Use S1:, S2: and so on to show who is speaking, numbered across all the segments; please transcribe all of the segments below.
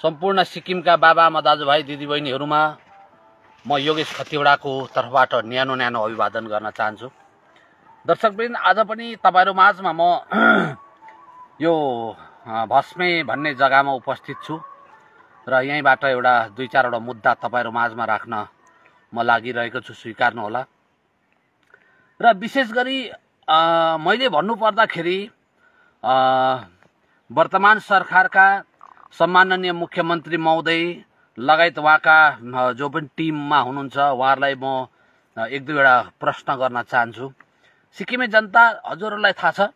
S1: सम्पूर्ण सिक्किमका बाबामा दाजुभाइ दिदीबहिनीहरूमा म योगेश खतिवडाको तर्फबाट न्यानो न्यानो अभिवादन गर्न चाहन्छु दर्शकवृन्द आज पनि तपाईँहरू माझमा म यो भस्मे भन्ने जग्गामा उपस्थित छु र यहीँबाट एउटा दुई चारवटा मुद्दा तपाईँहरू माझमा राख्न म लागिरहेको छु होला र विशेष गरी मैले भन्नुपर्दाखेरि वर्तमान सरकारका सम्माननीय मुख्यमन्त्री महोदय लगायत उहाँका जो पनि टिममा हुनुहुन्छ उहाँहरूलाई म एक दुईवटा प्रश्न गर्न चाहन्छु सिक्किमे जनता हजुरहरूलाई थाहा छ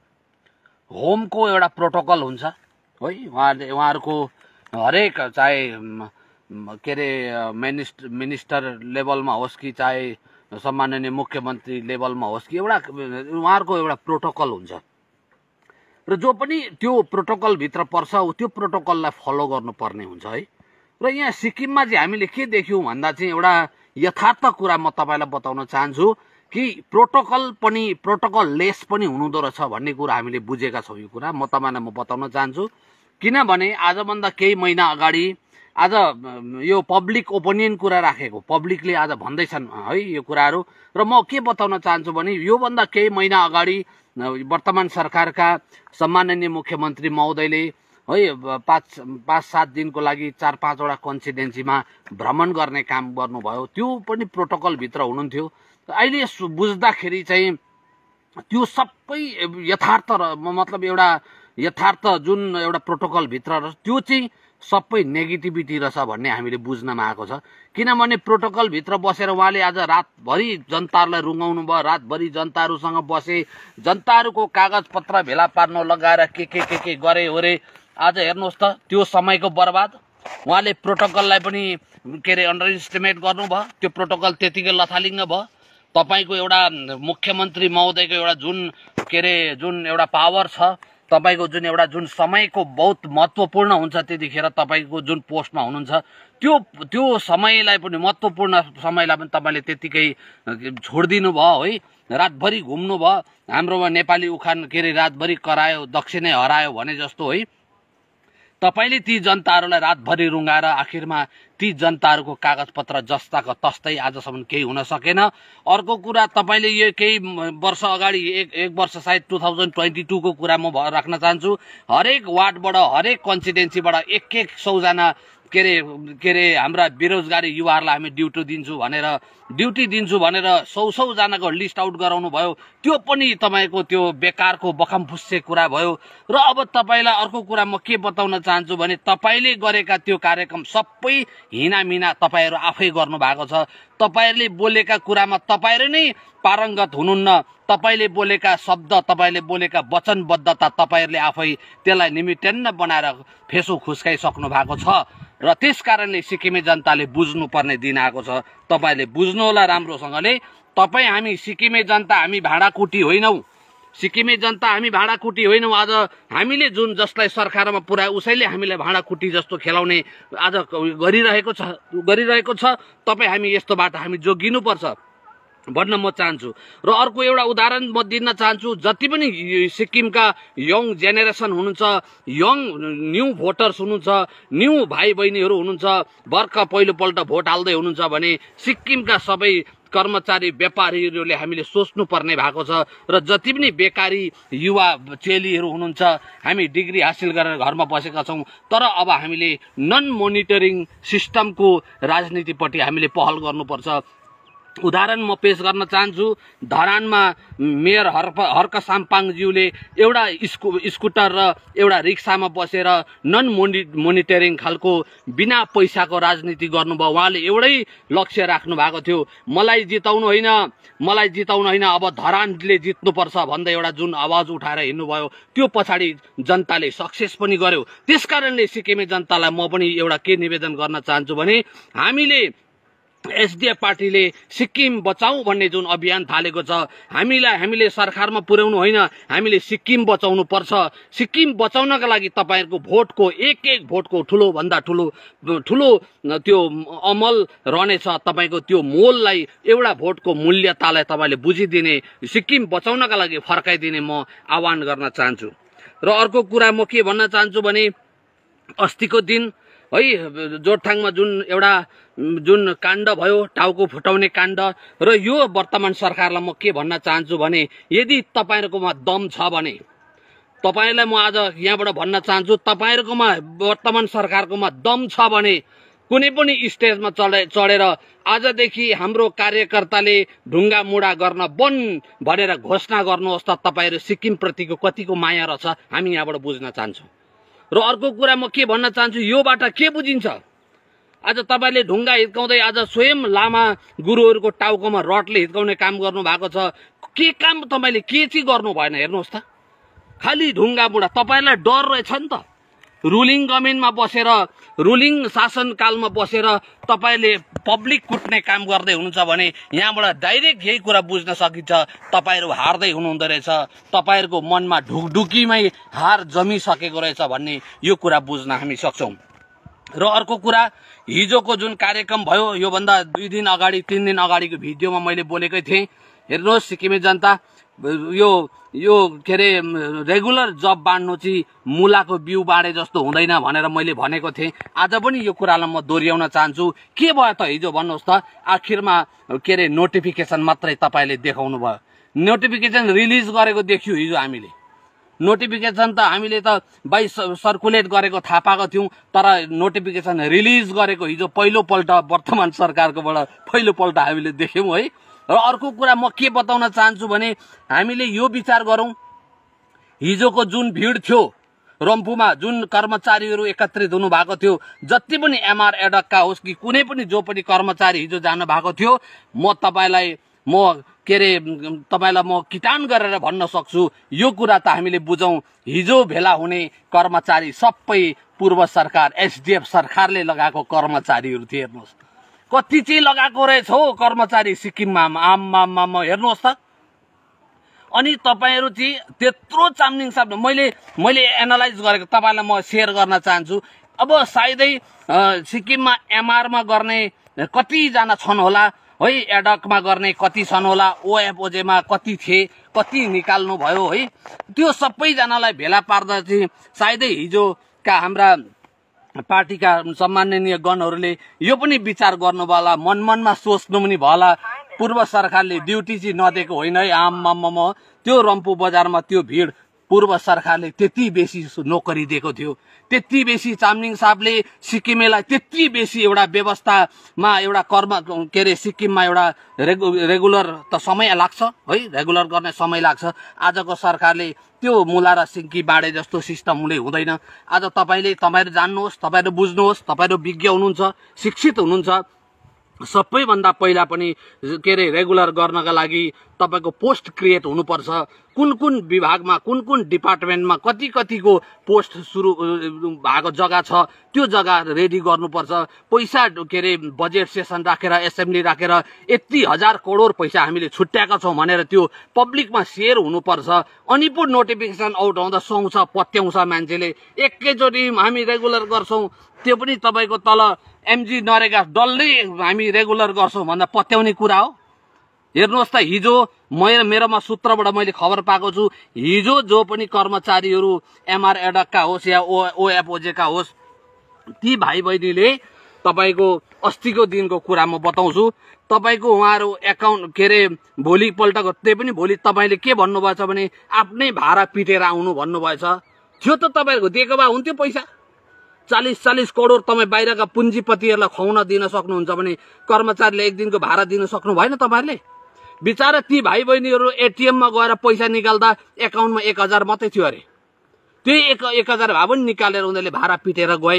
S1: होमको एउटा प्रोटोकल हुन्छ है उहाँले उहाँहरूको हरेक चाहे के अरे मिनिस्ट मिनिस्टर लेभलमा होस् कि चाहे सम्माननीय मुख्यमन्त्री लेभलमा होस् कि एउटा उहाँहरूको एउटा प्रोटोकल हुन्छ र जो पनि त्यो प्रोटोकलभित्र पर्छ त्यो प्रोटोकललाई फलो गर्नुपर्ने हुन्छ है र यहाँ सिक्किममा चाहिँ हामीले के देख्यौँ भन्दा चाहिँ एउटा यथार्थ कुरा म तपाईँलाई बताउन चाहन्छु कि प्रोटोकल पनि प्रोटोकल लेस पनि हुनुहुँदो रहेछ भन्ने कुरा हामीले बुझेका छौँ यो कुरा म तपाईँलाई म बताउन चाहन्छु किनभने आजभन्दा केही महिना अगाडि आज यो पब्लिक ओपिनियन कुरा राखेको पब्लिकले आज भन्दैछन् है यो कुराहरू र म के बताउन चाहन्छु भने योभन्दा केही महिना अगाडि वर्तमान सरकारका सम्माननीय मुख्यमन्त्री महोदयले है पाँच पाँच सात दिनको लागि चार पाँचवटा कन्सिडेन्सीमा भ्रमण गर्ने काम गर्नुभयो त्यो पनि प्रोटोकलभित्र हुनुहुन्थ्यो अहिले बुझ्दाखेरि चाहिँ त्यो सबै यथार्थ र मतलब एउटा यथार्थ जुन एउटा प्रोटोकलभित्र त्यो चाहिँ सबै नेगेटिभिटी रहेछ भन्ने हामीले बुझ्नमा आएको छ किनभने प्रोटोकलभित्र बसेर उहाँले आज रातभरि जनताहरूलाई रुगाउनु भयो रातभरि जनताहरूसँग बसे जनताहरूको कागज पत्र भेला पार्न लगाएर के के के के गरे ओरे आज हेर्नुहोस् त त्यो समयको बर्बाद उहाँले प्रोटोकललाई पनि के अरे अन्डर इस्टिमेट गर्नुभयो त्यो प्रोटोकल त्यतिकै लथालिङ्ग भयो तपाईँको एउटा मुख्यमन्त्री महोदयको एउटा जुन के अरे जुन एउटा पावर छ तपाईँको जुन एउटा जुन समयको बहुत महत्त्वपूर्ण हुन्छ त्यतिखेर तपाईँको जुन पोस्टमा हुनुहुन्छ त्यो त्यो समयलाई पनि महत्त्वपूर्ण समयलाई पनि तपाईँले त्यत्तिकै छोडिदिनु भयो है रातभरि घुम्नु भयो हाम्रोमा नेपाली उखान के अरे रातभरि करायो दक्षिणै हरायो भने जस्तो है तपाईँले ती जनताहरूलाई रातभरि रुँगाएर आखिरमा ती जनताहरूको कागजपत्र जस्ताको तस्तै आजसम्म केही हुन सकेन अर्को कुरा तपाईँले यो केही वर्ष अगाडि एक एक वर्ष सायद टु थाउजन्ड ट्वेन्टी टूको कुरा म राख्न चाहन्छु हरेक वार्डबाट हरेक कन्स्टिटेन्सीबाट एक एक सौजना के अरे के अरे हाम्रा बेरोजगारी युवाहरूलाई हामी ड्युटी दिन्छु भनेर ड्युटी दिन्छु भनेर सौ सौजनाको लिस्ट आउट गराउनु भयो त्यो पनि तपाईँको त्यो बेकारको बखम फुस्से कुरा भयो र अब तपाईँलाई अर्को कुरा म के बताउन चाहन्छु भने तपाईँले गरेका त्यो कार्यक्रम सबै हिनामिना तपाईँहरू आफै गर्नुभएको छ तपाईँहरूले बोलेका कुरामा तपाईँहरू नै पारङ्गत हुनुहुन्न तपाईँले बोलेका शब्द तपाईँले बोलेका वचनबद्धता तपाईँहरूले आफै त्यसलाई निमिटेन्न बनाएर फेसो खुस्काइसक्नु भएको छ र त्यस कारणले सिक्किमे जनताले बुझ्नुपर्ने दिन आएको छ तपाईँले बुझ्नुहोला राम्रोसँगले तपाईँ हामी सिक्किमे जनता हामी भाँडाकुटी होइनौँ सिक्किमे जनता हामी भाँडाकुटी होइनौँ आज हामीले जुन जसलाई सरकारमा पुऱ्यायो उसैले हामीलाई भाँडाकुटी जस्तो खेलाउने आज गरिरहेको छ गरिरहेको छ तपाईँ हामी यस्तोबाट हामी जोगिनुपर्छ भन्न म चाहन्छु र अर्को एउटा उदाहरण म दिन चाहन्छु जति पनि सिक्किमका यङ जेनेरेसन हुनुहुन्छ यङ न्यू भोटर्स हुनुहुन्छ न्यू भाइ बहिनीहरू हुनुहुन्छ भर्खर पहिलोपल्ट भोट हाल्दै हुनुहुन्छ भने सिक्किमका सबै कर्मचारी व्यापारीहरूले हामीले सोच्नुपर्ने भएको छ र जति पनि बेकारी युवा चेलीहरू हुनुहुन्छ हामी डिग्री हासिल गरेर घरमा बसेका छौँ तर अब हामीले नन मोनिटरिङ सिस्टमको राजनीतिपट्टि हामीले पहल गर्नुपर्छ उदाहरण म पेश गर्न चाहन्छु धरानमा मेयर हर्क हर्क साम्पाङज्यूले एउटा स्कु स्कुटर र एउटा रिक्सामा बसेर नन मोनि मोनिटरिङ खालको बिना पैसाको राजनीति गर्नुभयो उहाँले एउटै लक्ष्य राख्नु भएको थियो मलाई जिताउनु होइन मलाई जिताउनु होइन अब धरानले जित्नुपर्छ भन्दै एउटा जुन आवाज उठाएर हिँड्नुभयो त्यो पछाडि जनताले सक्सेस पनि गर्यो त्यसकारणले सिक्किमे जनतालाई म पनि एउटा के निवेदन गर्न चाहन्छु भने हामीले एसडिएफ पार्टीले सिक्किम बचाऊ भन्ने जुन अभियान थालेको छ हामीलाई हामीले सरकारमा पुर्याउनु होइन हामीले सिक्किम बचाउनु पर्छ सिक्किम बचाउनका लागि तपाईँहरूको भोटको एक एक भोटको ठुलोभन्दा ठुलो ठुलो त्यो अमल रहनेछ तपाईँको त्यो मोललाई एउटा भोटको मूल्यतालाई तपाईँले बुझिदिने सिक्किम बचाउनका लागि फर्काइदिने म आह्वान गर्न चाहन्छु र अर्को कुरा म के भन्न चाहन्छु भने अस्तिको दिन है जोरथाङमा जुन एउटा जुन काण्ड भयो टाउको फुटाउने काण्ड र यो वर्तमान सरकारलाई म के भन्न चाहन्छु भने यदि तपाईँहरूकोमा दम छ भने तपाईँलाई म आज यहाँबाट भन्न चाहन्छु तपाईँहरूकोमा वर्तमान सरकारकोमा दम छ भने कुनै पनि स्टेजमा चढे चढेर आजदेखि हाम्रो कार्यकर्ताले ढुङ्गा मुढा गर्न बन भनेर घोषणा गर्नुहोस् त तपाईँहरू सिक्किमप्रतिको कतिको माया रहेछ हामी यहाँबाट बुझ्न चाहन्छौँ र अर्को कुरा म के भन्न चाहन्छु योबाट के बुझिन्छ आज तपाईँले ढुङ्गा हिर्काउँदै आज स्वयं लामा गुरुहरूको टाउकोमा रटले हिर्काउने काम गर्नु भएको छ के काम तपाईँले के चाहिँ गर्नु भएन हेर्नुहोस् त खालि ढुङ्गा बुढा तपाईँलाई डर रहेछ नि त रुलिङ गभर्मेन्टमा बसेर रुलिङ शासनकालमा बसेर तपाईँले पब्लिक कुट्ने काम गर्दै हुनुहुन्छ भने यहाँबाट डाइरेक्ट यही कुरा बुझ्न सकिन्छ तपाईँहरू हार्दै हुनुहुँदो रहेछ तपाईँहरूको मनमा ढुकढुकीमै हार जमिसकेको रहेछ भन्ने यो कुरा बुझ्न हामी सक्छौँ र अर्को कुरा हिजोको जुन कार्यक्रम भयो योभन्दा दुई दिन अगाडि तिन दिन अगाडिको भिडियोमा मैले बोलेकै थिएँ हेर्नुहोस् सिक्किमे जनता यो यो के अरे रेगुलर जब बाँड्नु चाहिँ मुलाको बिउ बाँडे जस्तो हुँदैन भनेर मैले भनेको थिएँ आज पनि यो कुरालाई म दोहोऱ्याउन चाहन्छु के भयो त हिजो भन्नुहोस् त आखिरमा के अरे नोटिफिकेसन मात्रै तपाईँले देखाउनु भयो नोटिफिकेसन रिलिज गरेको देखियो हिजो हामीले नोटिफिकेसन त हामीले त बाई सर्कुलेट गरेको थाहा पाएको थियौँ तर नोटिफिकेसन रिलिज गरेको हिजो पहिलोपल्ट वर्तमान सरकारकोबाट पहिलोपल्ट हामीले देख्यौँ है र अर्को कुरा म के बताउन चाहन्छु भने हामीले यो विचार गरौँ हिजोको जुन भिड थियो रम्फूमा जुन कर्मचारीहरू एकत्रित हुनुभएको थियो जति पनि एमआर एडकका होस् कि कुनै पनि जो पनि कर्मचारी हिजो जानु भएको थियो म तपाईँलाई म के अरे तपाईँलाई म किटान गरेर भन्न सक्छु यो कुरा त हामीले बुझौँ हिजो भेला हुने कर्मचारी सबै पूर्व सरकार एसडिएफ सरकारले लगाएको कर्मचारीहरू थिए हेर्नुहोस् कति चाहिँ लगाएको रहेछ हौ कर्मचारी सिक्किममा आम्मामामा हेर्नुहोस् त अनि तपाईँहरू चाहिँ त्यत्रो चामलिङ साप मैले मैले एनालाइज गरेको तपाईँलाई म सेयर गर्न चाहन्छु अब सायदै सिक्किममा एमआरमा गर्ने कतिजना छन् होला है एडकमा गर्ने कति छन् होला ओएफओजेमा कति थिए कति निकाल्नु भयो है त्यो सबैजनालाई भेला पार्दा चाहिँ सायदै हिजोका हाम्रा पार्टीका सम्माननीय गणहरूले यो पनि विचार गर्नुभयो मन मनमा सोच्नु पनि होला पूर्व सरकारले ड्युटी चाहिँ नदिएको होइन है मम त्यो रम्पू बजारमा त्यो भिड पूर्व सरकारले त्यति बेसी नोकरी दिएको थियो त्यति बेसी चामलिङ साहबले सिक्किमेलाई त्यति बेसी एउटा व्यवस्थामा एउटा कर्म के अरे सिक्किममा एउटा रेगु रेगुलर त समय लाग्छ है रेगुलर गर्ने समय लाग्छ आजको सरकारले त्यो मुला र सिङ्की बाँडे जस्तो सिस्टम हुने हुँदैन आज तपाईँले तपाईँहरू जान्नुहोस् तपाईँहरू बुझ्नुहोस् तपाईँहरू विज्ञ हुनुहुन्छ शिक्षित हुनुहुन्छ सबैभन्दा पहिला पनि के अरे रेगुलर गर्नका लागि तपाईँको पोस्ट क्रिएट हुनुपर्छ कुन कुन विभागमा कुन कुन डिपार्टमेन्टमा कति कतिको पोस्ट सुरु भएको जग्गा छ त्यो जग्गा रेडी गर्नुपर्छ पैसा के अरे बजेट सेसन राखेर एसेम्ब्ली राखेर यति हजार करोड पैसा हामीले छुट्याएका छौँ भनेर त्यो पब्लिकमा सेयर हुनुपर्छ अनि पो नोटिफिकेसन आउट आउँदा सुहाउँछ पत्याउँछ मान्छेले एकैचोटि हामी रेगुलर गर्छौँ त्यो पनि तपाईँको तल एमजी नरेगा डल्लै हामी रेगुलर गर्छौँ भन्दा पत्याउने कुरा हो हेर्नुहोस् त हिजो मैले मेरोमा सूत्रबाट मैले खबर पाएको छु हिजो जो पनि कर्मचारीहरू एमआर एडकका होस् या ओ ओएफओजेका होस् ती भाइ बहिनीले तपाईँको अस्तिको दिनको कुरा म बताउँछु तपाईँको उहाँहरू एकाउन्ट के अरे भोलिपल्टको त्यही पनि भोलि तपाईँले के भन्नुभएछ भने आफ्नै भाडा पिटेर आउनु भन्नुभएछ थियो त तपाईँहरूको दिएको भए हुन्थ्यो पैसा चालिस चालिस करोड तपाईँ बाहिरका पुँजीपतिहरूलाई खुवाउन दिन सक्नुहुन्छ भने कर्मचारीले एक दिनको भाडा दिन सक्नु भएन तपाईँहरूले बिचरा ती भाइ बहिनीहरू एटिएममा गएर पैसा निकाल्दा एकाउन्टमा एक हजार मात्रै थियो अरे त्यही एक एक हजार भए पनि निकालेर उनीहरूले भाडा पिटेर गए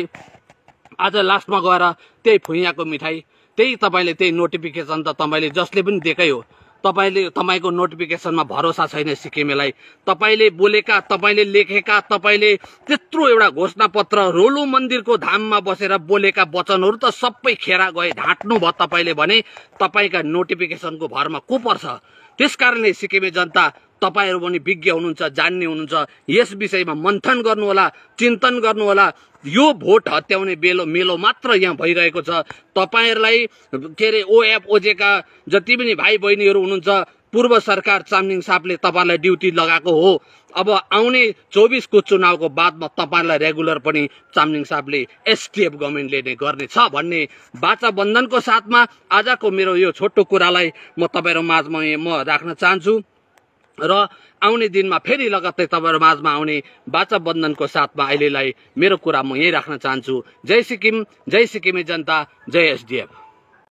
S1: आज लास्टमा गएर त्यही फुइयाको मिठाई त्यही तपाईँले त्यही नोटिफिकेसन त तपाईँले जसले पनि दिएकै हो तपाईँले तपाईँको नोटिफिकेसनमा भरोसा छैन सिक्किमेलाई तपाईँले बोलेका तपाईँले लेखेका तपाईँले त्यत्रो एउटा घोषणा पत्र रोलो मन्दिरको धाममा बसेर बोलेका वचनहरू त सबै खेरा गए ढाँट्नु भयो तपाईँले भने तपाईँका नोटिफिकेसनको भरमा को पर्छ त्यसकारणले सिक्किमे जनता तपाईँहरू पनि विज्ञ हुनुहुन्छ जान्ने हुनुहुन्छ यस विषयमा मन्थन गर्नुहोला चिन्तन गर्नुहोला यो भोट हत्याउने बेलो मेलो मात्र यहाँ भइरहेको छ तपाईँहरूलाई के अरे ओएफ ओजेका जति पनि भाइ बहिनीहरू हुनुहुन्छ पूर्व सरकार चामलिङ सापले तपाईँलाई ड्युटी लगाएको हो अब आउने चौबिसको चुनावको बादमा तपाईँलाई रेगुलर पनि चामलिङ साहबले एसटिएफ गभर्मेन्टले नै गर्नेछ भन्ने बाचा बन्धनको साथमा आजको मेरो यो छोटो कुरालाई म तपाईँहरू माझमा म राख्न चाहन्छु र आउने दिनमा फेरि लगत्तै तपाईँहरू माझमा आउने बाचा बन्धनको साथमा अहिलेलाई मेरो कुरा म यहीँ राख्न चाहन्छु जय सिक्किम जय सिक्किमे जनता जय एसडिएफ